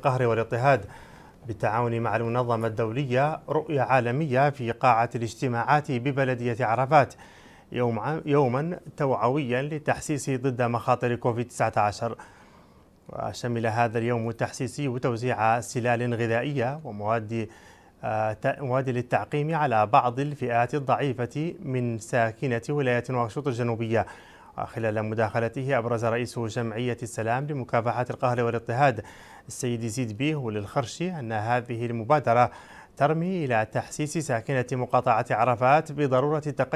القهر والاضطهاد بالتعاون مع المنظمة الدولية رؤية عالمية في قاعة الاجتماعات ببلدية عرفات يوم يوما توعويا للتحسيس ضد مخاطر كوفيد 19 وشمل هذا اليوم التحسيسي توزيع سلال غذائية ومواد آه، مواد للتعقيم على بعض الفئات الضعيفة من ساكنة ولاية واشنطن الجنوبية وخلال مداخلته أبرز رئيس جمعية السلام لمكافحة القهر والاضطهاد السيد يزيد بيه وللخرشي أن هذه المبادرة ترمي إلى تحسيس ساكنة مقاطعة عرفات بضرورة التقيد